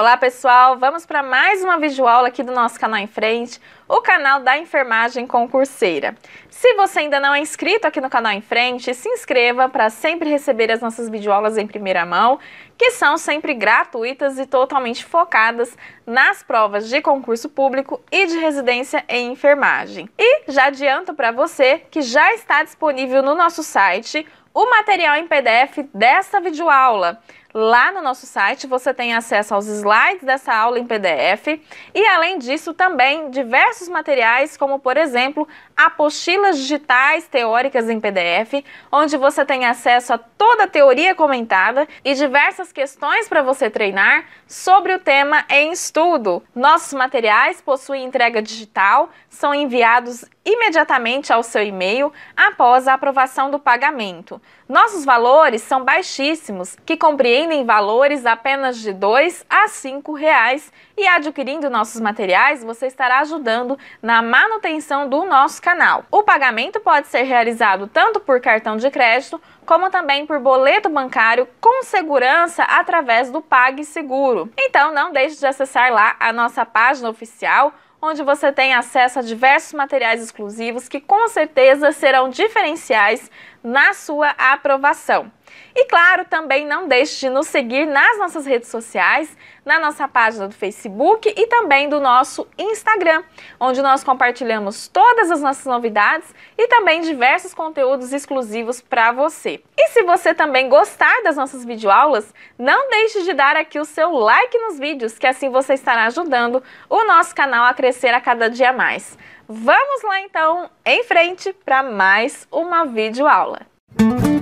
Olá pessoal, vamos para mais uma videoaula aqui do nosso canal em frente, o canal da enfermagem concurseira. Se você ainda não é inscrito aqui no canal em frente, se inscreva para sempre receber as nossas videoaulas em primeira mão, que são sempre gratuitas e totalmente focadas nas provas de concurso público e de residência em enfermagem. E já adianto para você que já está disponível no nosso site o material em PDF desta videoaula. aula Lá no nosso site você tem acesso aos slides dessa aula em PDF e, além disso, também diversos materiais, como, por exemplo, apostilas digitais teóricas em PDF, onde você tem acesso a toda a teoria comentada e diversas questões para você treinar sobre o tema em estudo. Nossos materiais possuem entrega digital, são enviados imediatamente ao seu e-mail após a aprovação do pagamento. Nossos valores são baixíssimos, que compreendem valores apenas de R$ 2 a R$ reais, e adquirindo nossos materiais, você estará ajudando na manutenção do nosso canal. O pagamento pode ser realizado tanto por cartão de crédito como também por boleto bancário com segurança através do PagSeguro. Então não deixe de acessar lá a nossa página oficial onde você tem acesso a diversos materiais exclusivos que com certeza serão diferenciais na sua aprovação. E claro, também não deixe de nos seguir nas nossas redes sociais, na nossa página do Facebook e também do nosso Instagram, onde nós compartilhamos todas as nossas novidades e também diversos conteúdos exclusivos para você. E se você também gostar das nossas videoaulas, não deixe de dar aqui o seu like nos vídeos, que assim você estará ajudando o nosso canal a crescer a cada dia mais. Vamos lá então, em frente para mais uma videoaula. Música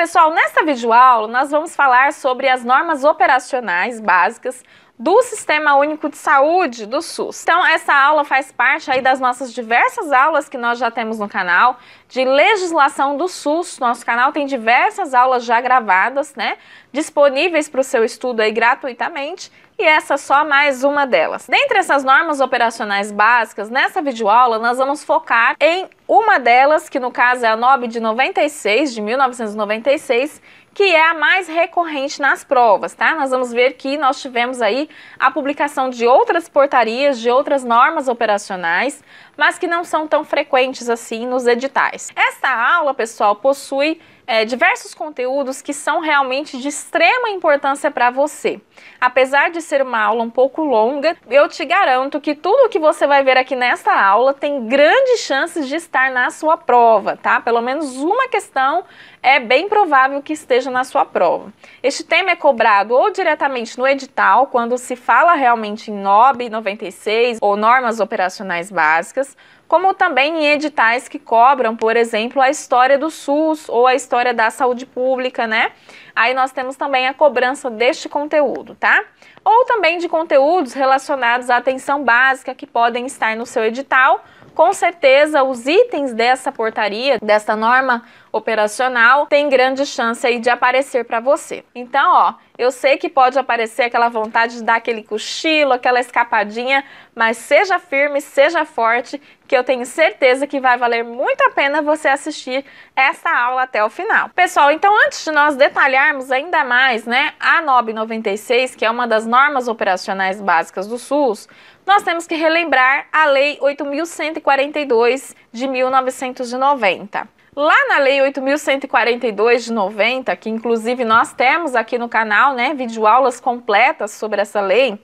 Pessoal, nesta videoaula nós vamos falar sobre as normas operacionais básicas do Sistema Único de Saúde, do SUS. Então, essa aula faz parte aí das nossas diversas aulas que nós já temos no canal de legislação do SUS. Nosso canal tem diversas aulas já gravadas, né, disponíveis para o seu estudo aí gratuitamente e essa é só mais uma delas. Dentre essas normas operacionais básicas, nessa videoaula nós vamos focar em uma delas, que no caso é a NOB de 96, de 1996, que é a mais recorrente nas provas, tá? Nós vamos ver que nós tivemos aí a publicação de outras portarias, de outras normas operacionais, mas que não são tão frequentes assim nos editais. Esta aula, pessoal, possui é, diversos conteúdos que são realmente de extrema importância para você. Apesar de ser uma aula um pouco longa, eu te garanto que tudo o que você vai ver aqui nesta aula tem grandes chances de estar na sua prova, tá? Pelo menos uma questão é bem provável que esteja na sua prova. Este tema é cobrado ou diretamente no edital, quando se fala realmente em NOB 96 ou normas operacionais básicas, públicas, como também em editais que cobram, por exemplo, a história do SUS ou a história da saúde pública, né? Aí nós temos também a cobrança deste conteúdo, tá? Ou também de conteúdos relacionados à atenção básica que podem estar no seu edital. Com certeza, os itens dessa portaria, dessa norma operacional, tem grande chance aí de aparecer para você. Então, ó, eu sei que pode aparecer aquela vontade de dar aquele cochilo, aquela escapadinha, mas seja firme, seja forte, que eu tenho certeza que vai valer muito a pena você assistir essa aula até o final. Pessoal, então antes de nós detalharmos ainda mais, né, a NOB 96, que é uma das normas operacionais básicas do SUS, nós temos que relembrar a Lei 8142 de 1990. Lá na Lei 8.142 de 90, que inclusive nós temos aqui no canal, né, videoaulas completas sobre essa lei,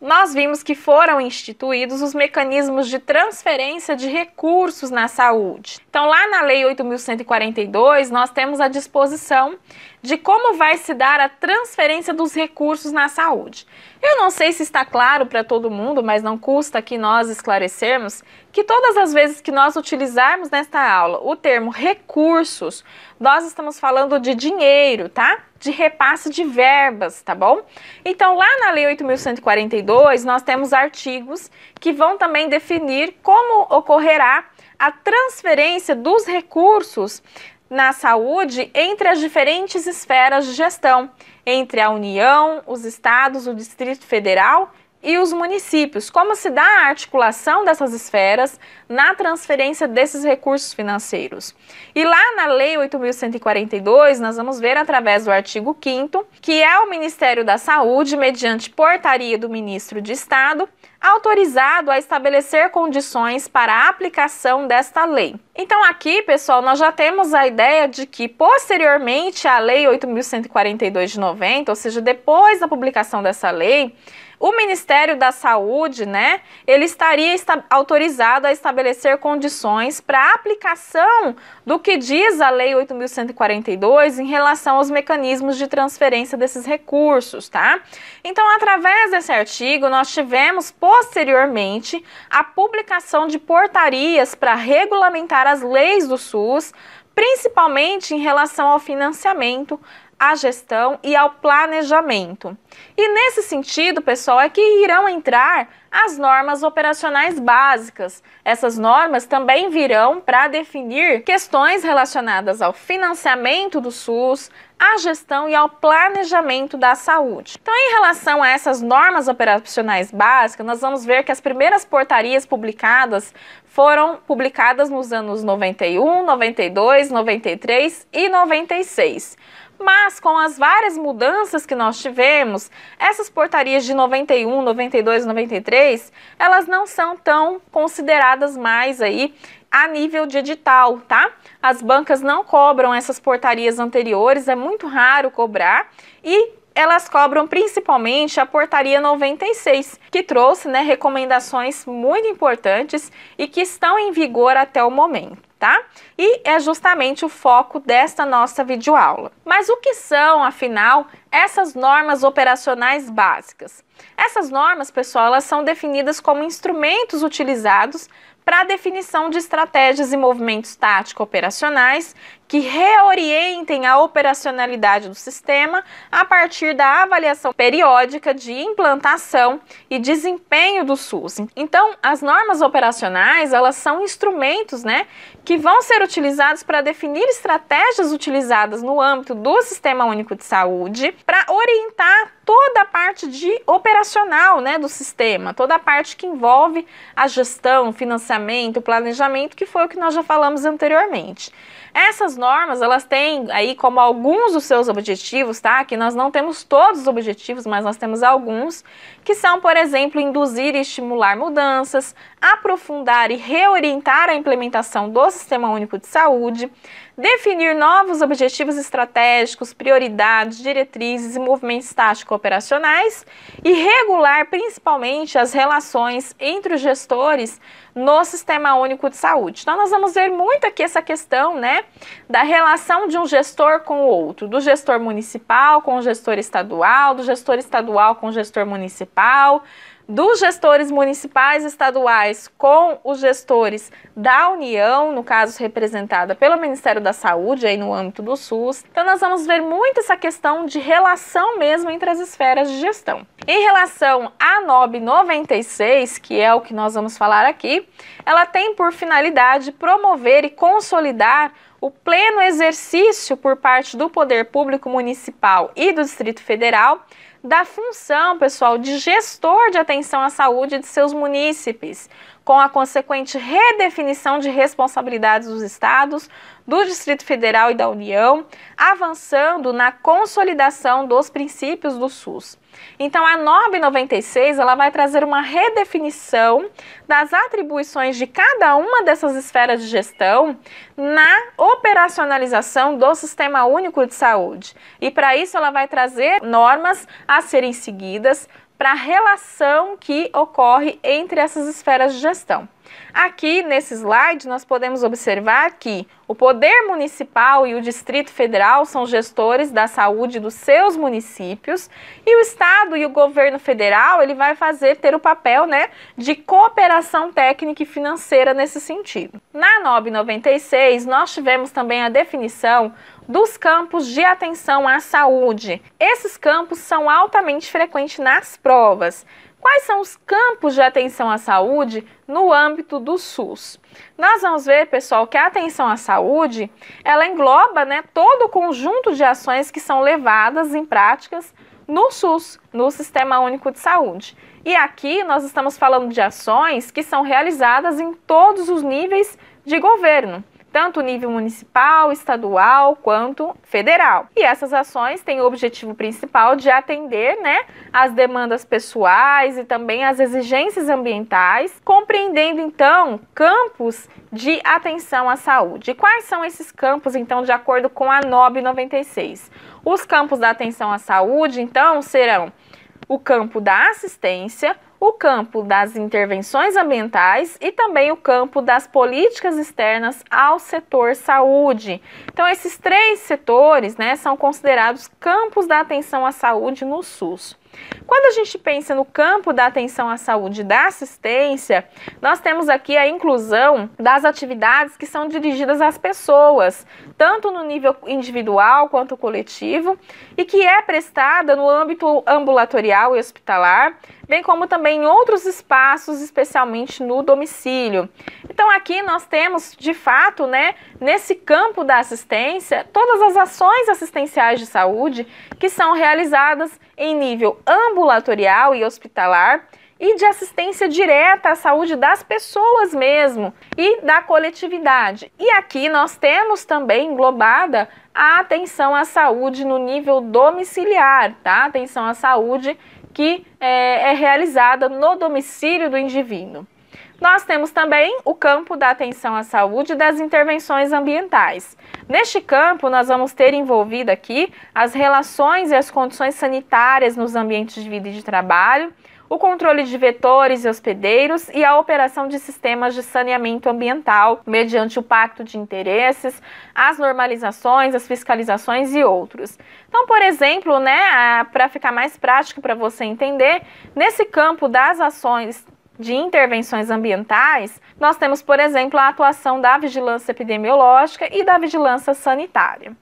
nós vimos que foram instituídos os mecanismos de transferência de recursos na saúde. Então, lá na Lei 8.142, nós temos a disposição de como vai se dar a transferência dos recursos na saúde. Eu não sei se está claro para todo mundo, mas não custa que nós esclarecermos que todas as vezes que nós utilizarmos nesta aula o termo recursos, nós estamos falando de dinheiro, tá? de repasse de verbas, tá bom? Então, lá na Lei 8.142, nós temos artigos que vão também definir como ocorrerá a transferência dos recursos na saúde entre as diferentes esferas de gestão, entre a União, os estados, o Distrito Federal e os municípios. Como se dá a articulação dessas esferas na transferência desses recursos financeiros? E lá na Lei 8.142, nós vamos ver através do artigo 5, que é o Ministério da Saúde, mediante portaria do Ministro de Estado, autorizado a estabelecer condições para a aplicação desta lei. Então aqui, pessoal, nós já temos a ideia de que posteriormente à lei 8142 de 90, ou seja, depois da publicação dessa lei, o Ministério da Saúde, né, ele estaria esta autorizado a estabelecer condições para a aplicação do que diz a Lei 8.142 em relação aos mecanismos de transferência desses recursos, tá? Então, através desse artigo, nós tivemos posteriormente a publicação de portarias para regulamentar as leis do SUS, principalmente em relação ao financiamento, à gestão e ao planejamento. E nesse sentido, pessoal, é que irão entrar as normas operacionais básicas. Essas normas também virão para definir questões relacionadas ao financiamento do SUS, à gestão e ao planejamento da saúde. Então, em relação a essas normas operacionais básicas, nós vamos ver que as primeiras portarias publicadas foram publicadas nos anos 91, 92, 93 e 96. Mas com as várias mudanças que nós tivemos, essas portarias de 91, 92, 93, elas não são tão consideradas mais aí a nível de edital, tá? As bancas não cobram essas portarias anteriores, é muito raro cobrar e elas cobram principalmente a portaria 96, que trouxe né, recomendações muito importantes e que estão em vigor até o momento tá? E é justamente o foco desta nossa videoaula. Mas o que são, afinal, essas normas operacionais básicas? Essas normas, pessoal, elas são definidas como instrumentos utilizados para a definição de estratégias e movimentos tático-operacionais que reorientem a operacionalidade do sistema a partir da avaliação periódica de implantação e desempenho do SUS. Então, as normas operacionais, elas são instrumentos, né, que vão ser utilizados para definir estratégias utilizadas no âmbito do Sistema Único de Saúde, para orientar toda a parte de operacional, né, do sistema, toda a parte que envolve a gestão, financiamento, planejamento, que foi o que nós já falamos anteriormente. Essas normas, elas têm aí como alguns dos seus objetivos, tá? Que nós não temos todos os objetivos, mas nós temos alguns que são, por exemplo, induzir e estimular mudanças, aprofundar e reorientar a implementação do Sistema Único de Saúde, definir novos objetivos estratégicos, prioridades, diretrizes e movimentos tático-operacionais e regular principalmente as relações entre os gestores no Sistema Único de Saúde. Então nós vamos ver muito aqui essa questão, né, da relação de um gestor com o outro, do gestor municipal com o gestor estadual, do gestor estadual com o gestor municipal, municipal, dos gestores municipais estaduais com os gestores da União, no caso representada pelo Ministério da Saúde, aí no âmbito do SUS. Então, nós vamos ver muito essa questão de relação mesmo entre as esferas de gestão. Em relação à NOB 96, que é o que nós vamos falar aqui, ela tem por finalidade promover e consolidar o pleno exercício por parte do poder público municipal e do Distrito Federal da função, pessoal, de gestor de atenção à saúde de seus munícipes, com a consequente redefinição de responsabilidades dos estados, do Distrito Federal e da União, avançando na consolidação dos princípios do SUS. Então a 996, ela vai trazer uma redefinição das atribuições de cada uma dessas esferas de gestão na operacionalização do Sistema Único de Saúde. E para isso ela vai trazer normas a serem seguidas para a relação que ocorre entre essas esferas de gestão. Aqui nesse slide nós podemos observar que o poder municipal e o Distrito Federal são gestores da saúde dos seus municípios e o estado e o governo federal, ele vai fazer ter o papel, né, de cooperação técnica e financeira nesse sentido. Na 996, nós tivemos também a definição dos campos de atenção à saúde. Esses campos são altamente frequentes nas provas. Quais são os campos de atenção à saúde no âmbito do SUS? Nós vamos ver, pessoal, que a atenção à saúde, ela engloba né, todo o conjunto de ações que são levadas em práticas no SUS, no Sistema Único de Saúde. E aqui nós estamos falando de ações que são realizadas em todos os níveis de governo tanto nível municipal, estadual quanto federal. E essas ações têm o objetivo principal de atender né, as demandas pessoais e também as exigências ambientais, compreendendo então campos de atenção à saúde. E quais são esses campos, então, de acordo com a NOB 96? Os campos da atenção à saúde, então, serão o campo da assistência, o campo das intervenções ambientais e também o campo das políticas externas ao setor saúde. Então, esses três setores né, são considerados campos da atenção à saúde no SUS. Quando a gente pensa no campo da atenção à saúde e da assistência, nós temos aqui a inclusão das atividades que são dirigidas às pessoas, tanto no nível individual quanto coletivo, e que é prestada no âmbito ambulatorial e hospitalar, bem como também em outros espaços, especialmente no domicílio. Então aqui nós temos, de fato, né, nesse campo da assistência, todas as ações assistenciais de saúde que são realizadas em nível ambulatorial e hospitalar e de assistência direta à saúde das pessoas mesmo e da coletividade. E aqui nós temos também englobada a atenção à saúde no nível domiciliar, tá? Atenção à saúde que é, é realizada no domicílio do indivíduo. Nós temos também o campo da atenção à saúde e das intervenções ambientais. Neste campo, nós vamos ter envolvido aqui as relações e as condições sanitárias nos ambientes de vida e de trabalho, o controle de vetores e hospedeiros e a operação de sistemas de saneamento ambiental mediante o pacto de interesses, as normalizações, as fiscalizações e outros. Então, por exemplo, né, para ficar mais prático para você entender, nesse campo das ações de intervenções ambientais, nós temos, por exemplo, a atuação da vigilância epidemiológica e da vigilância sanitária.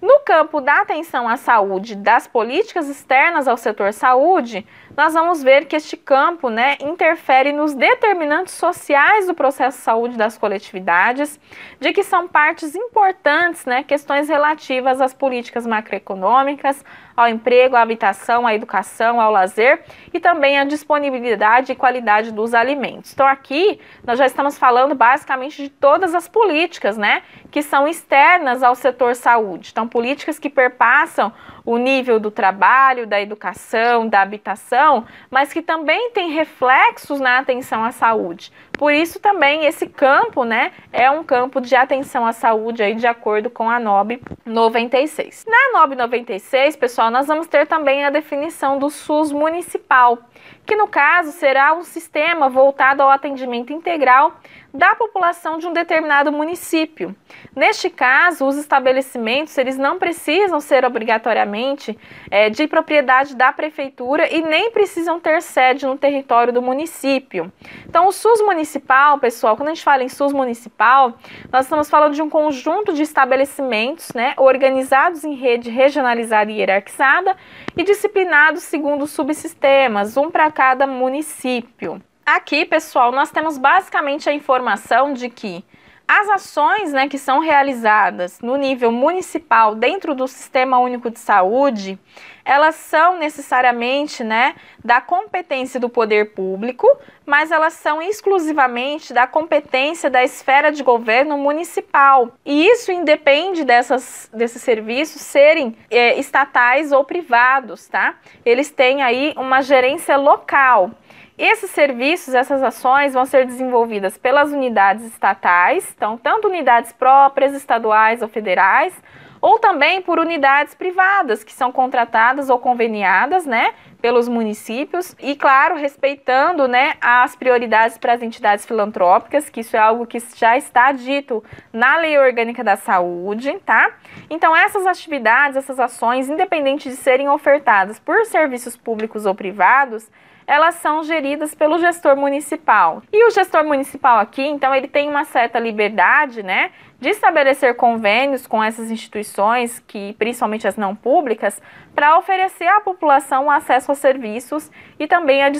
No campo da atenção à saúde, das políticas externas ao setor saúde, nós vamos ver que este campo né, interfere nos determinantes sociais do processo de saúde das coletividades, de que são partes importantes né, questões relativas às políticas macroeconômicas, ao emprego, à habitação, à educação, ao lazer e também à disponibilidade e qualidade dos alimentos. Então, aqui nós já estamos falando basicamente de todas as políticas né, que são externas ao setor saúde. Então, políticas que perpassam o nível do trabalho, da educação, da habitação, mas que também tem reflexos na atenção à saúde. Por isso também esse campo, né, é um campo de atenção à saúde aí de acordo com a NOB 96. Na NOB 96, pessoal, nós vamos ter também a definição do SUS municipal, que no caso será um sistema voltado ao atendimento integral da população de um determinado município. Neste caso, os estabelecimentos eles não precisam ser obrigatoriamente é, de propriedade da prefeitura e nem precisam ter sede no território do município. Então, o SUS municipal, pessoal, quando a gente fala em SUS municipal, nós estamos falando de um conjunto de estabelecimentos né, organizados em rede regionalizada e hierarquizada e disciplinados segundo subsistemas, um para cada município. Aqui, pessoal, nós temos basicamente a informação de que as ações né, que são realizadas no nível municipal dentro do Sistema Único de Saúde, elas são necessariamente né, da competência do poder público, mas elas são exclusivamente da competência da esfera de governo municipal. E isso independe dessas, desses serviços serem é, estatais ou privados, tá? Eles têm aí uma gerência local. Esses serviços, essas ações vão ser desenvolvidas pelas unidades estatais, então, tanto unidades próprias, estaduais ou federais, ou também por unidades privadas que são contratadas ou conveniadas, né, pelos municípios e claro, respeitando, né, as prioridades para as entidades filantrópicas, que isso é algo que já está dito na Lei Orgânica da Saúde, tá? Então, essas atividades, essas ações, independente de serem ofertadas por serviços públicos ou privados, elas são geridas pelo gestor municipal. E o gestor municipal aqui, então, ele tem uma certa liberdade, né, de estabelecer convênios com essas instituições, que principalmente as não públicas, para oferecer à população acesso aos serviços e também a,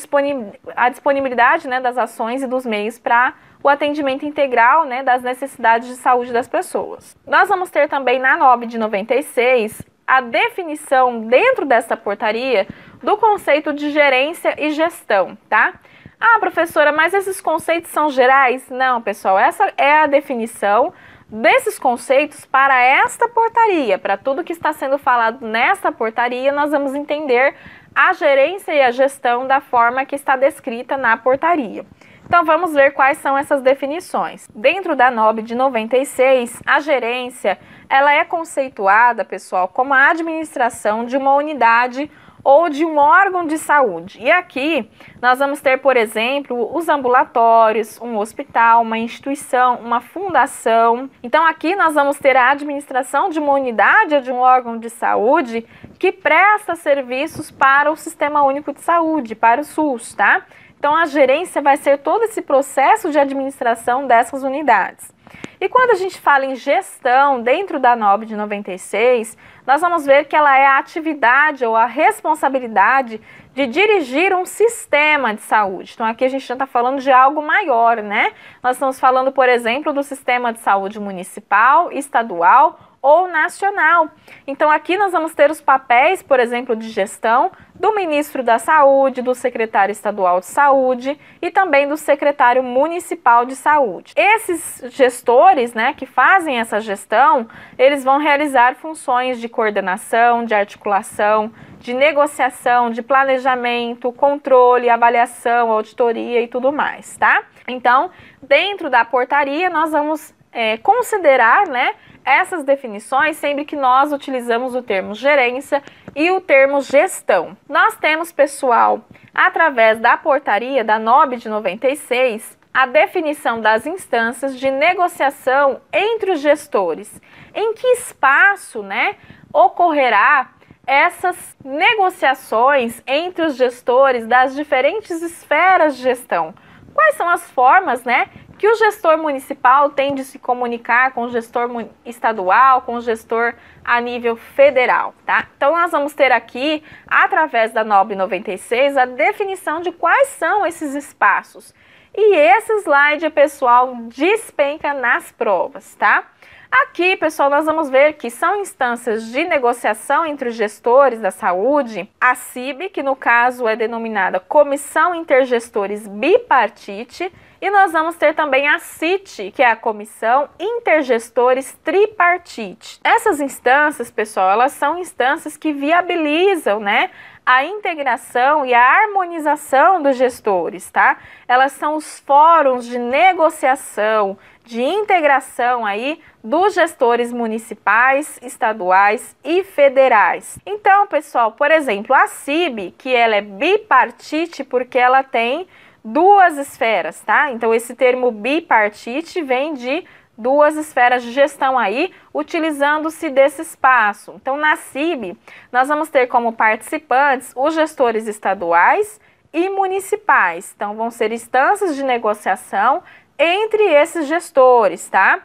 disponibilidade né, das ações e dos meios para o atendimento integral né, das necessidades de saúde das pessoas. Nós vamos ter também na NOB de 96 a definição dentro desta portaria do conceito de gerência e gestão, tá? Ah, professora, mas esses conceitos são gerais? Não, pessoal, essa é a definição desses conceitos para esta portaria. Para tudo que está sendo falado nesta portaria, nós vamos entender a gerência e a gestão da forma que está descrita na portaria. Então vamos ver quais são essas definições. Dentro da NOB de 96, a gerência, ela é conceituada, pessoal, como a administração de uma unidade ou de um órgão de saúde. E aqui nós vamos ter, por exemplo, os ambulatórios, um hospital, uma instituição, uma fundação. Então aqui nós vamos ter a administração de uma unidade ou de um órgão de saúde que presta serviços para o Sistema Único de Saúde, para o SUS, tá? Então a gerência vai ser todo esse processo de administração dessas unidades. E quando a gente fala em gestão dentro da NOB de 96, nós vamos ver que ela é a atividade ou a responsabilidade de dirigir um sistema de saúde. Então aqui a gente já está falando de algo maior, né? Nós estamos falando, por exemplo, do sistema de saúde municipal, estadual ou nacional. Então, aqui nós vamos ter os papéis, por exemplo, de gestão do ministro da Saúde, do secretário estadual de saúde e também do secretário municipal de saúde. Esses gestores, né, que fazem essa gestão, eles vão realizar funções de coordenação, de articulação, de negociação, de planejamento, controle, avaliação, auditoria e tudo mais, tá? Então, dentro da portaria, nós vamos é, considerar, né, essas definições sempre que nós utilizamos o termo gerência e o termo gestão. Nós temos, pessoal, através da portaria da NOB de 96, a definição das instâncias de negociação entre os gestores. Em que espaço, né, ocorrerá essas negociações entre os gestores das diferentes esferas de gestão? Quais são as formas, né, que o gestor municipal tem de se comunicar com o gestor estadual, com o gestor a nível federal, tá? Então nós vamos ter aqui, através da NOB 96, a definição de quais são esses espaços. E esse slide, pessoal, despenca nas provas, tá? Aqui, pessoal, nós vamos ver que são instâncias de negociação entre os gestores da saúde, a CIB, que no caso é denominada Comissão Intergestores Bipartite, e nós vamos ter também a CIT, que é a Comissão Intergestores Tripartite. Essas instâncias, pessoal, elas são instâncias que viabilizam, né, a integração e a harmonização dos gestores, tá? Elas são os fóruns de negociação, de integração aí dos gestores municipais, estaduais e federais. Então, pessoal, por exemplo, a CIB, que ela é bipartite porque ela tem duas esferas, tá? Então esse termo bipartite vem de duas esferas de gestão aí, utilizando-se desse espaço. Então na CIB, nós vamos ter como participantes os gestores estaduais e municipais. Então vão ser instâncias de negociação entre esses gestores, tá?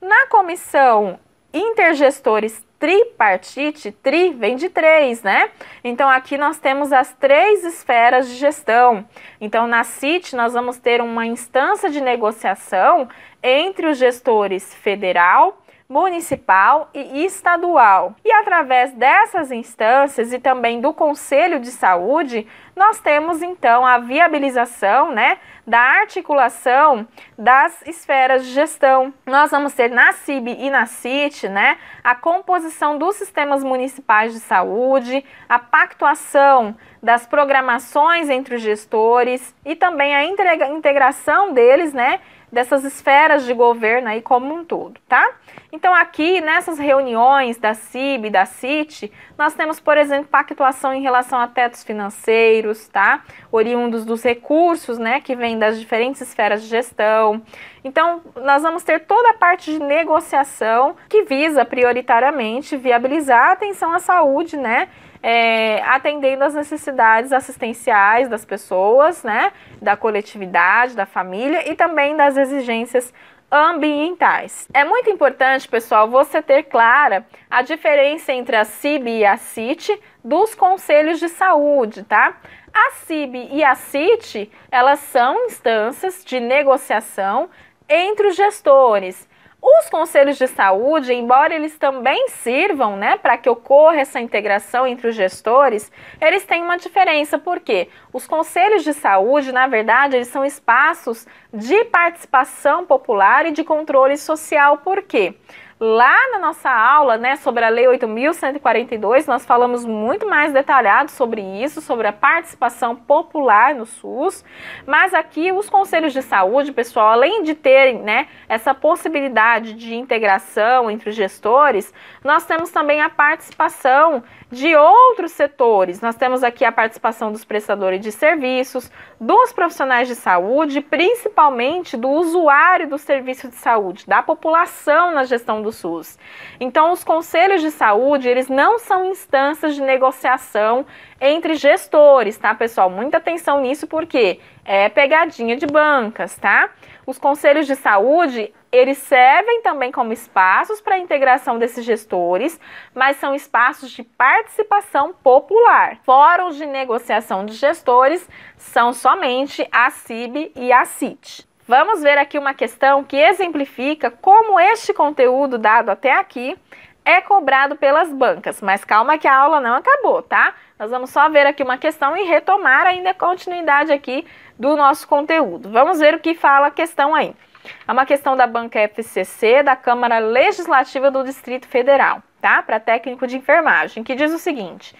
Na comissão intergestores tripartite, tri vem de três, né? Então aqui nós temos as três esferas de gestão. Então na CIT nós vamos ter uma instância de negociação entre os gestores federal, municipal e estadual. E através dessas instâncias e também do Conselho de Saúde, nós temos então a viabilização né, da articulação das esferas de gestão. Nós vamos ter na CIB e na CIT né, a composição dos sistemas municipais de saúde, a pactuação das programações entre os gestores e também a integração deles né, dessas esferas de governo aí como um todo, tá? Então aqui nessas reuniões da CIB, da CIT, nós temos, por exemplo, pactuação em relação a tetos financeiros, tá? Oriundos dos recursos, né, que vêm das diferentes esferas de gestão. Então, nós vamos ter toda a parte de negociação que visa prioritariamente viabilizar a atenção à saúde, né? é, atendendo às necessidades assistenciais das pessoas, né, da coletividade, da família e também das exigências ambientais. É muito importante, pessoal, você ter clara a diferença entre a CIB e a CIT dos conselhos de saúde, tá? A CIB e a CIT, elas são instâncias de negociação entre os gestores os conselhos de saúde, embora eles também sirvam né, para que ocorra essa integração entre os gestores, eles têm uma diferença, porque os conselhos de saúde, na verdade, eles são espaços de participação popular e de controle social, por quê? Lá na nossa aula, né, sobre a Lei 8.142, nós falamos muito mais detalhado sobre isso, sobre a participação popular no SUS. Mas aqui, os conselhos de saúde, pessoal, além de terem, né, essa possibilidade de integração entre os gestores, nós temos também a participação de outros setores. Nós temos aqui a participação dos prestadores de serviços, dos profissionais de saúde, principalmente do usuário do serviço de saúde, da população na gestão do SUS. Então, os conselhos de saúde, eles não são instâncias de negociação entre gestores, tá, pessoal? Muita atenção nisso porque é pegadinha de bancas, tá? Os conselhos de saúde, eles servem também como espaços para a integração desses gestores, mas são espaços de participação popular. Fóruns de negociação de gestores são somente a CIB e a CIT. Vamos ver aqui uma questão que exemplifica como este conteúdo dado até aqui é cobrado pelas bancas, mas calma que a aula não acabou, tá? Nós vamos só ver aqui uma questão e retomar ainda a continuidade aqui do nosso conteúdo. Vamos ver o que fala a questão aí. É uma questão da banca FCC, da Câmara Legislativa do Distrito Federal, tá? Para técnico de enfermagem, que diz o seguinte: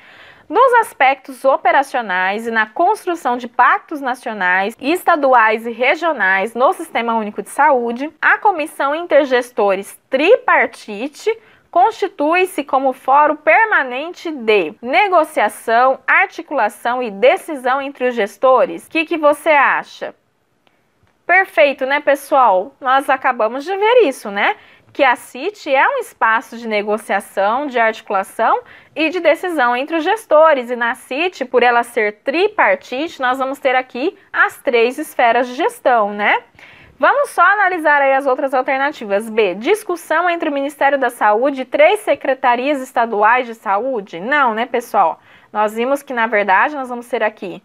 nos aspectos operacionais e na construção de pactos nacionais, estaduais e regionais no Sistema Único de Saúde, a Comissão Intergestores Tripartite constitui-se como fórum permanente de negociação, articulação e decisão entre os gestores. O que, que você acha? Perfeito, né, pessoal? Nós acabamos de ver isso, né? Que a CIT é um espaço de negociação, de articulação e de decisão entre os gestores. E na CIT, por ela ser tripartite, nós vamos ter aqui as três esferas de gestão, né? Vamos só analisar aí as outras alternativas. B. Discussão entre o Ministério da Saúde e três secretarias estaduais de saúde? Não, né, pessoal? Nós vimos que, na verdade, nós vamos ter aqui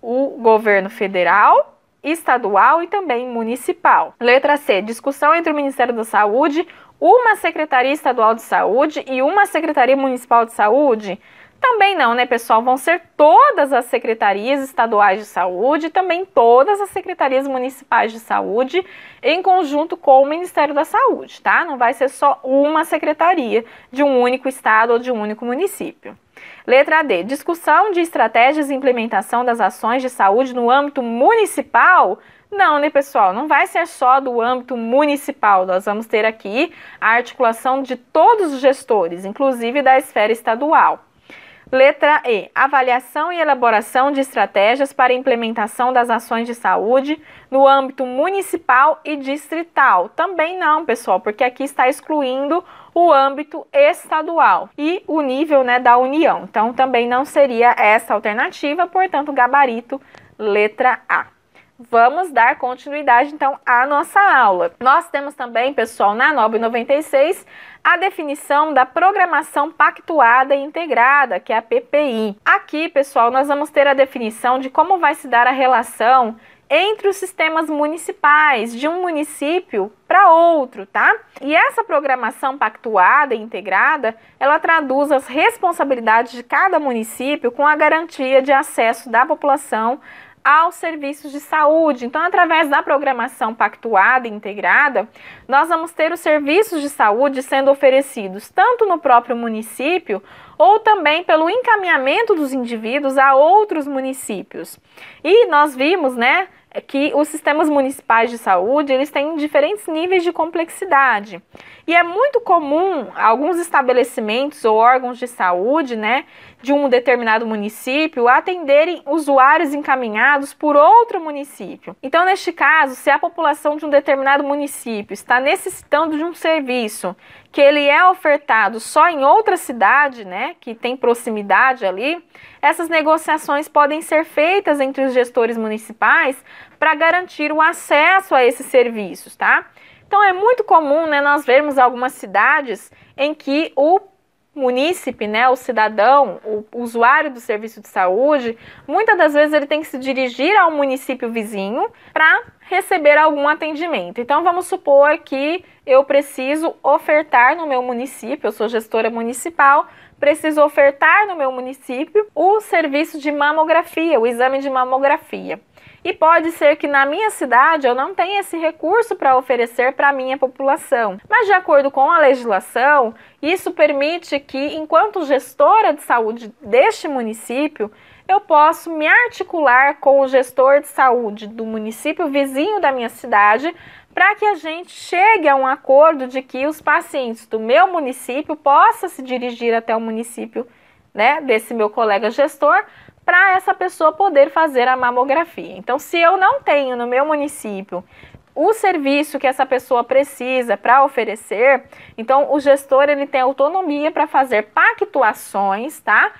o governo federal, estadual e também municipal. Letra C. Discussão entre o Ministério da Saúde, uma Secretaria Estadual de Saúde e uma Secretaria Municipal de Saúde. Também não, né, pessoal? Vão ser todas as secretarias estaduais de saúde, também todas as secretarias municipais de saúde, em conjunto com o Ministério da Saúde, tá? Não vai ser só uma secretaria de um único estado ou de um único município. Letra D. Discussão de estratégias e implementação das ações de saúde no âmbito municipal. Não, né, pessoal? Não vai ser só do âmbito municipal. Nós vamos ter aqui a articulação de todos os gestores, inclusive da esfera estadual. Letra E. Avaliação e elaboração de estratégias para implementação das ações de saúde no âmbito municipal e distrital. Também não, pessoal, porque aqui está excluindo o âmbito estadual e o nível né, da União. Então, também não seria essa alternativa, portanto, gabarito letra A. Vamos dar continuidade então à nossa aula. Nós temos também, pessoal, na 996, a definição da programação pactuada e integrada, que é a PPI. Aqui, pessoal, nós vamos ter a definição de como vai se dar a relação entre os sistemas municipais de um município para outro, tá? E essa programação pactuada e integrada, ela traduz as responsabilidades de cada município com a garantia de acesso da população aos serviços de saúde. Então, através da programação pactuada e integrada, nós vamos ter os serviços de saúde sendo oferecidos tanto no próprio município ou também pelo encaminhamento dos indivíduos a outros municípios. E nós vimos, né, é que os sistemas municipais de saúde eles têm diferentes níveis de complexidade e é muito comum alguns estabelecimentos ou órgãos de saúde, né, de um determinado município atenderem usuários encaminhados por outro município. Então, neste caso, se a população de um determinado município está necessitando de um serviço que ele é ofertado só em outra cidade, né, que tem proximidade ali, essas negociações podem ser feitas entre os gestores municipais para garantir o acesso a esses serviços, tá? Então é muito comum, né, nós vermos algumas cidades em que o munícipe, né, o cidadão, o usuário do serviço de saúde, muitas das vezes ele tem que se dirigir ao município vizinho para receber algum atendimento. Então vamos supor que eu preciso ofertar no meu município, eu sou gestora municipal, preciso ofertar no meu município o serviço de mamografia, o exame de mamografia. E pode ser que na minha cidade eu não tenha esse recurso para oferecer para a minha população. Mas, de acordo com a legislação, isso permite que, enquanto gestora de saúde deste município, eu posso me articular com o gestor de saúde do município vizinho da minha cidade para que a gente chegue a um acordo de que os pacientes do meu município possam se dirigir até o município né, desse meu colega gestor para essa pessoa poder fazer a mamografia. Então, se eu não tenho no meu município o serviço que essa pessoa precisa para oferecer, então o gestor ele tem autonomia para fazer pactuações, tá?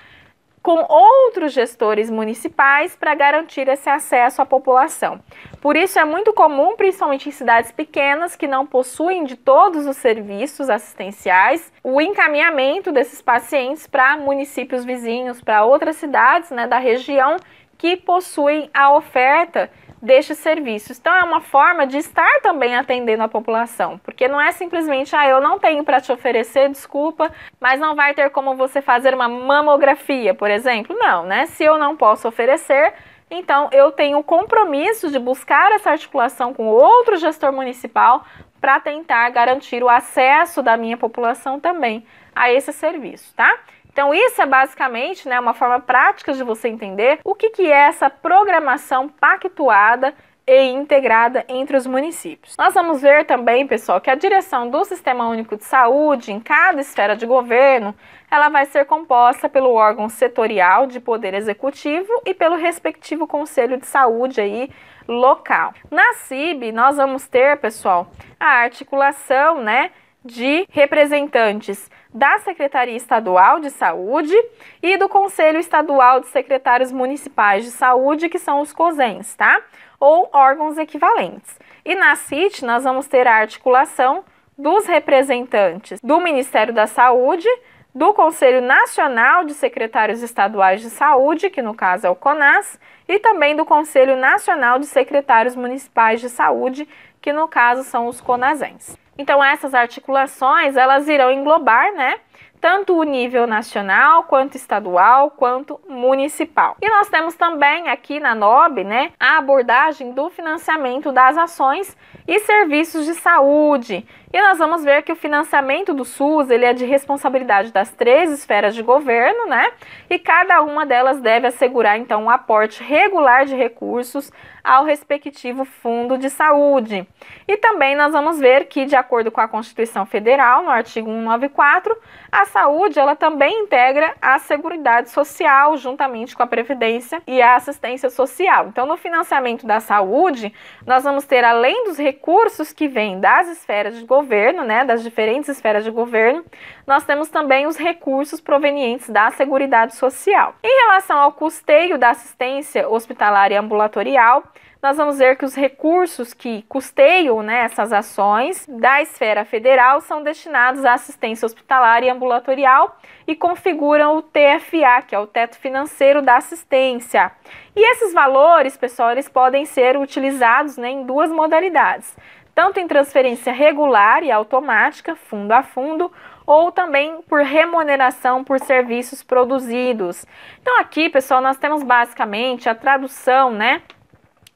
com outros gestores municipais para garantir esse acesso à população. Por isso é muito comum, principalmente em cidades pequenas que não possuem de todos os serviços assistenciais, o encaminhamento desses pacientes para municípios vizinhos, para outras cidades né, da região que possuem a oferta destes serviços. Então é uma forma de estar também atendendo a população, porque não é simplesmente, ah, eu não tenho para te oferecer, desculpa, mas não vai ter como você fazer uma mamografia, por exemplo. Não, né? Se eu não posso oferecer, então eu tenho o compromisso de buscar essa articulação com outro gestor municipal para tentar garantir o acesso da minha população também a esse serviço, tá? Então, isso é basicamente né, uma forma prática de você entender o que, que é essa programação pactuada e integrada entre os municípios. Nós vamos ver também, pessoal, que a direção do Sistema Único de Saúde em cada esfera de governo, ela vai ser composta pelo órgão setorial de poder executivo e pelo respectivo conselho de saúde aí local. Na CIB, nós vamos ter, pessoal, a articulação, né, de representantes da Secretaria Estadual de Saúde e do Conselho Estadual de Secretários Municipais de Saúde, que são os COSENs, tá? Ou órgãos equivalentes. E na CIT, nós vamos ter a articulação dos representantes do Ministério da Saúde, do Conselho Nacional de Secretários Estaduais de Saúde, que no caso é o CONAS, e também do Conselho Nacional de Secretários Municipais de Saúde, que no caso são os CONASENs. Então essas articulações, elas irão englobar, né, tanto o nível nacional, quanto estadual, quanto municipal. E nós temos também aqui na NOB, né, a abordagem do financiamento das ações e serviços de saúde, e nós vamos ver que o financiamento do SUS ele é de responsabilidade das três esferas de governo, né? E cada uma delas deve assegurar então um aporte regular de recursos ao respectivo fundo de saúde. E também nós vamos ver que, de acordo com a Constituição Federal, no artigo 194, a saúde ela também integra a Seguridade Social, juntamente com a Previdência e a Assistência Social. Então, no financiamento da saúde, nós vamos ter, além dos recursos que vêm das esferas de governo, governo, né, das diferentes esferas de governo, nós temos também os recursos provenientes da Seguridade Social. Em relação ao custeio da assistência hospitalar e ambulatorial, nós vamos ver que os recursos que custeiam né, essas ações da esfera federal são destinados à assistência hospitalar e ambulatorial e configuram o TFA, que é o teto financeiro da assistência. E esses valores, pessoal, eles podem ser utilizados né, em duas modalidades tanto em transferência regular e automática, fundo a fundo, ou também por remuneração por serviços produzidos. Então aqui, pessoal, nós temos basicamente a tradução, né,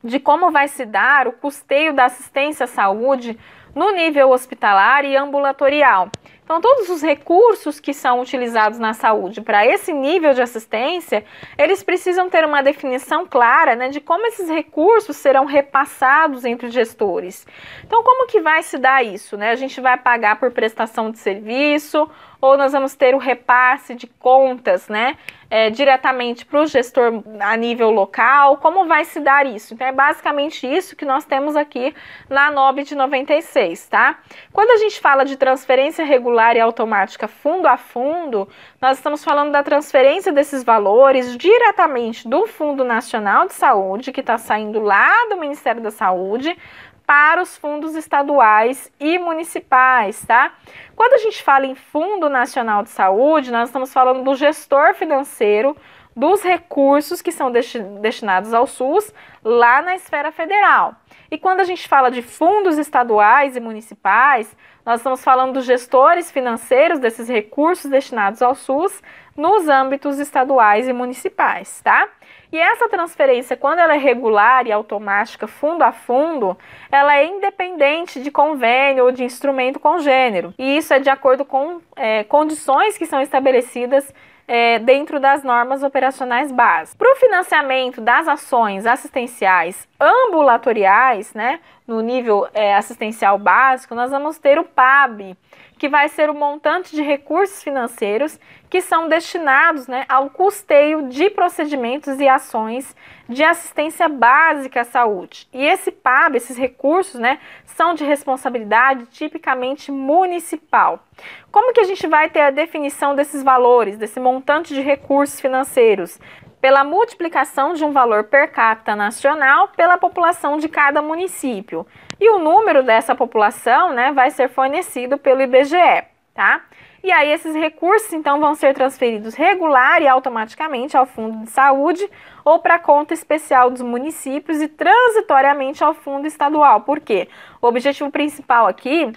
de como vai se dar o custeio da assistência à saúde no nível hospitalar e ambulatorial. Então, todos os recursos que são utilizados na saúde para esse nível de assistência, eles precisam ter uma definição clara né, de como esses recursos serão repassados entre gestores. Então, como que vai se dar isso? Né? A gente vai pagar por prestação de serviço ou nós vamos ter o repasse de contas né, é, diretamente para o gestor a nível local? Como vai se dar isso? Então, é basicamente isso que nós temos aqui na NOB de 96, tá? Quando a gente fala de transferência regular, regular e automática fundo a fundo, nós estamos falando da transferência desses valores diretamente do Fundo Nacional de Saúde, que está saindo lá do Ministério da Saúde, para os fundos estaduais e municipais, tá? Quando a gente fala em Fundo Nacional de Saúde, nós estamos falando do gestor financeiro dos recursos que são destinados ao SUS lá na esfera federal. E quando a gente fala de fundos estaduais e municipais, nós estamos falando dos gestores financeiros desses recursos destinados ao SUS nos âmbitos estaduais e municipais, tá? E essa transferência, quando ela é regular e automática, fundo a fundo, ela é independente de convênio ou de instrumento congênero. E isso é de acordo com é, condições que são estabelecidas é, dentro das normas operacionais básicas. Para o financiamento das ações assistenciais ambulatoriais, né, no nível é, assistencial básico, nós vamos ter o PAB, que vai ser o montante de recursos financeiros que são destinados né, ao custeio de procedimentos e ações de assistência básica à saúde. E esse PAB, esses recursos, né, são de responsabilidade tipicamente municipal. Como que a gente vai ter a definição desses valores, desse montante de recursos financeiros? pela multiplicação de um valor per capita nacional pela população de cada município. E o número dessa população né, vai ser fornecido pelo IBGE, tá? E aí esses recursos então vão ser transferidos regular e automaticamente ao Fundo de Saúde ou para a conta especial dos municípios e transitoriamente ao Fundo Estadual. Por quê? O objetivo principal aqui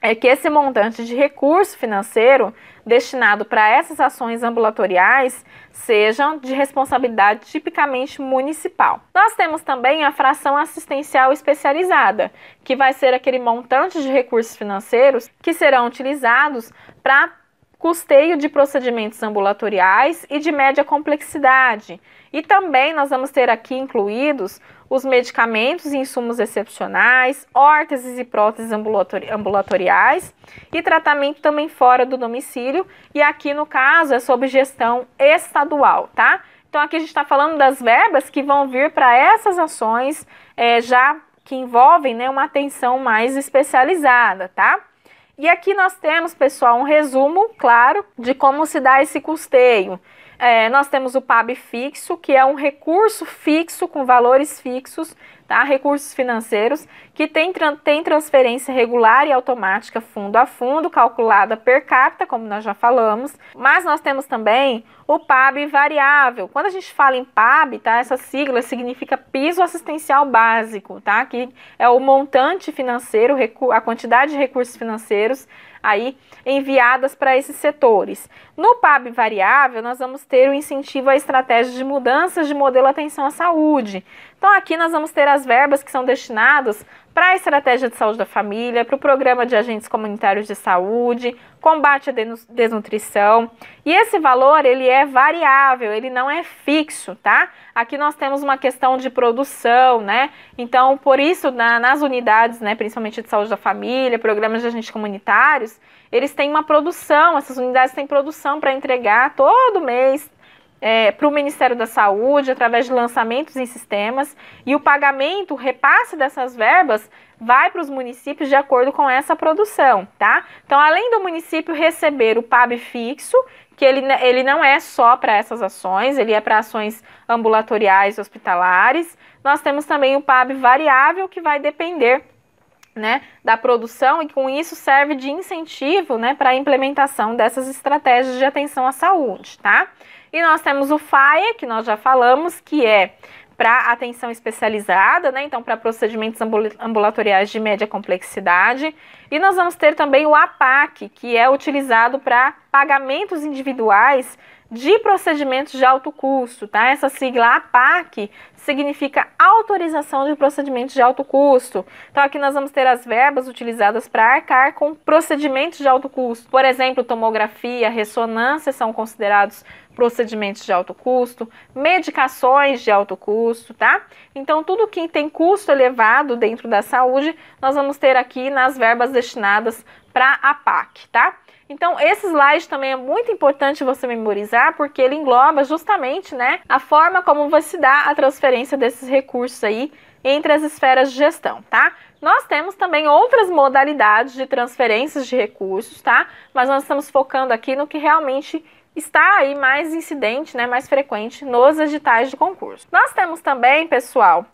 é que esse montante de recurso financeiro destinado para essas ações ambulatoriais sejam de responsabilidade tipicamente municipal. Nós temos também a fração assistencial especializada, que vai ser aquele montante de recursos financeiros que serão utilizados para custeio de procedimentos ambulatoriais e de média complexidade. E também nós vamos ter aqui incluídos os medicamentos e insumos excepcionais, órteses e próteses ambulatoriais e tratamento também fora do domicílio. E aqui, no caso, é sob gestão estadual, tá? Então, aqui a gente está falando das verbas que vão vir para essas ações é, já que envolvem né, uma atenção mais especializada, tá? E aqui nós temos, pessoal, um resumo, claro, de como se dá esse custeio. É, nós temos o PAB fixo, que é um recurso fixo com valores fixos tá? Recursos financeiros que tem, tem transferência regular e automática fundo a fundo, calculada per capita, como nós já falamos. Mas nós temos também o PAB variável. Quando a gente fala em PAB, tá? Essa sigla significa piso assistencial básico, tá? Que é o montante financeiro, a quantidade de recursos financeiros aí enviadas para esses setores. No PAB variável, nós vamos ter o incentivo à estratégia de mudanças de modelo atenção à saúde. Então aqui nós vamos ter as verbas que são destinadas para a estratégia de saúde da família, para o programa de agentes comunitários de saúde, combate à desnutrição. E esse valor, ele é variável, ele não é fixo, tá? Aqui nós temos uma questão de produção, né? Então, por isso, na, nas unidades, né, principalmente de saúde da família, programas de agentes comunitários, eles têm uma produção, essas unidades têm produção para entregar todo mês, é, para o Ministério da Saúde através de lançamentos em sistemas e o pagamento, o repasse dessas verbas vai para os municípios de acordo com essa produção, tá? Então, além do município receber o PAB fixo, que ele, ele não é só para essas ações, ele é para ações ambulatoriais, hospitalares, nós temos também o PAB variável que vai depender né, da produção e com isso serve de incentivo né, para a implementação dessas estratégias de atenção à saúde, tá? E nós temos o FAE, que nós já falamos, que é para atenção especializada, né? Então, para procedimentos ambulatoriais de média complexidade. E nós vamos ter também o APAC, que é utilizado para pagamentos individuais de procedimentos de alto custo, tá? Essa sigla APAC significa autorização de procedimentos de alto custo. Então aqui nós vamos ter as verbas utilizadas para arcar com procedimentos de alto custo. Por exemplo, tomografia, ressonância são considerados procedimentos de alto custo, medicações de alto custo, tá? Então tudo que tem custo elevado dentro da saúde, nós vamos ter aqui nas verbas destinadas para a APAC, tá? Então, esse slide também é muito importante você memorizar, porque ele engloba justamente né, a forma como vai se dar a transferência desses recursos aí entre as esferas de gestão, tá? Nós temos também outras modalidades de transferências de recursos, tá? Mas nós estamos focando aqui no que realmente está aí mais incidente, né, mais frequente nos editais de concurso. Nós temos também, pessoal,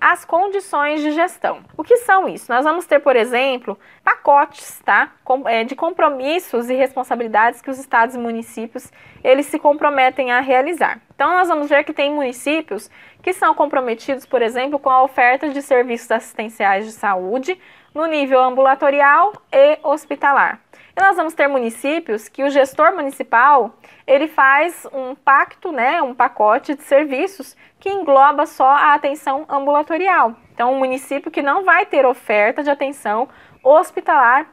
as condições de gestão. O que são isso? Nós vamos ter, por exemplo, pacotes tá? É, de compromissos e responsabilidades que os estados e municípios eles se comprometem a realizar. Então, nós vamos ver que tem municípios que são comprometidos, por exemplo, com a oferta de serviços assistenciais de saúde no nível ambulatorial e hospitalar. E nós vamos ter municípios que o gestor municipal, ele faz um pacto, né, um pacote de serviços que engloba só a atenção ambulatorial. Então, um município que não vai ter oferta de atenção hospitalar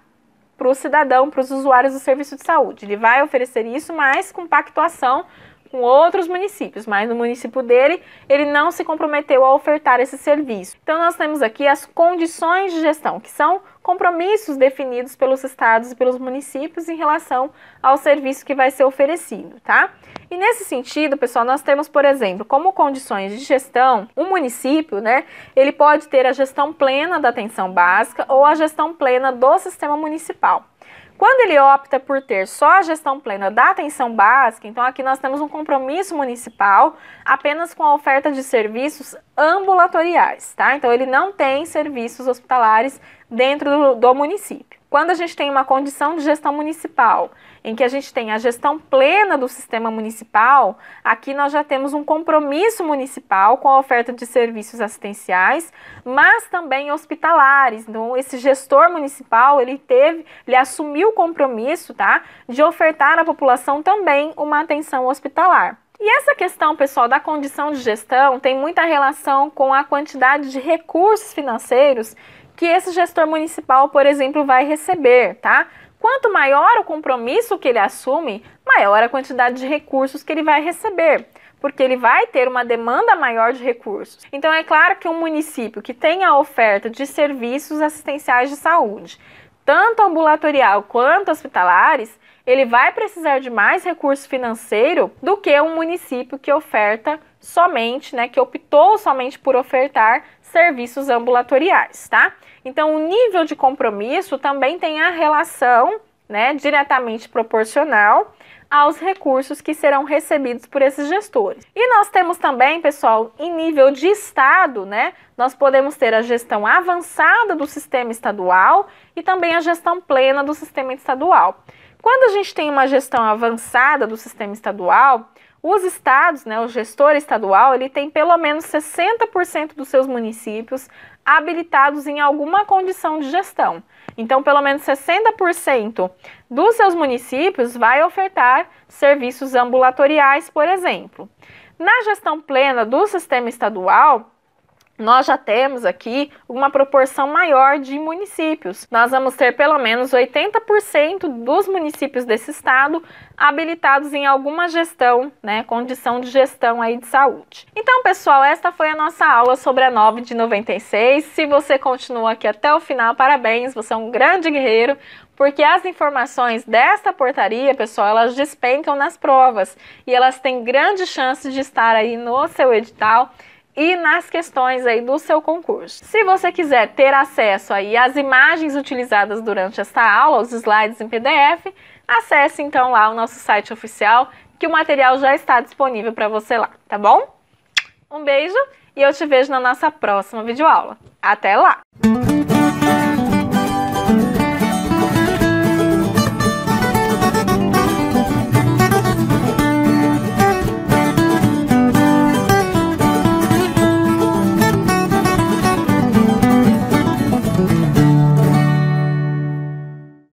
para o cidadão, para os usuários do serviço de saúde. Ele vai oferecer isso, mas com pactuação com outros municípios, mas no município dele ele não se comprometeu a ofertar esse serviço. Então nós temos aqui as condições de gestão, que são compromissos definidos pelos estados e pelos municípios em relação ao serviço que vai ser oferecido, tá? E nesse sentido, pessoal, nós temos, por exemplo, como condições de gestão, um município, né, ele pode ter a gestão plena da atenção básica ou a gestão plena do sistema municipal. Quando ele opta por ter só a gestão plena da atenção básica, então aqui nós temos um compromisso municipal apenas com a oferta de serviços ambulatoriais, tá? Então ele não tem serviços hospitalares dentro do, do município. Quando a gente tem uma condição de gestão municipal em que a gente tem a gestão plena do sistema municipal, aqui nós já temos um compromisso municipal com a oferta de serviços assistenciais, mas também hospitalares. Então, esse gestor municipal, ele teve, ele assumiu o compromisso, tá, de ofertar à população também uma atenção hospitalar. E essa questão, pessoal, da condição de gestão tem muita relação com a quantidade de recursos financeiros que esse gestor municipal, por exemplo, vai receber, tá? Quanto maior o compromisso que ele assume, maior a quantidade de recursos que ele vai receber, porque ele vai ter uma demanda maior de recursos. Então, é claro que um município que tem a oferta de serviços assistenciais de saúde, tanto ambulatorial quanto hospitalares, ele vai precisar de mais recurso financeiro do que um município que oferta somente, né, que optou somente por ofertar serviços ambulatoriais, tá? Então, o nível de compromisso também tem a relação né, diretamente proporcional aos recursos que serão recebidos por esses gestores. E nós temos também, pessoal, em nível de estado, né? Nós podemos ter a gestão avançada do sistema estadual e também a gestão plena do sistema estadual. Quando a gente tem uma gestão avançada do sistema estadual, os estados, né, o gestor estadual, ele tem pelo menos 60% dos seus municípios habilitados em alguma condição de gestão. Então, pelo menos 60% dos seus municípios vai ofertar serviços ambulatoriais, por exemplo. Na gestão plena do sistema estadual, nós já temos aqui uma proporção maior de municípios. Nós vamos ter pelo menos 80% dos municípios desse estado habilitados em alguma gestão, né, condição de gestão aí de saúde. Então, pessoal, esta foi a nossa aula sobre a 9 de 96. Se você continua aqui até o final, parabéns, você é um grande guerreiro, porque as informações desta portaria, pessoal, elas despencam nas provas e elas têm grande chance de estar aí no seu edital e nas questões aí do seu concurso. Se você quiser ter acesso aí às imagens utilizadas durante esta aula, aos slides em PDF, acesse então lá o nosso site oficial, que o material já está disponível para você lá, tá bom? Um beijo e eu te vejo na nossa próxima videoaula. Até lá!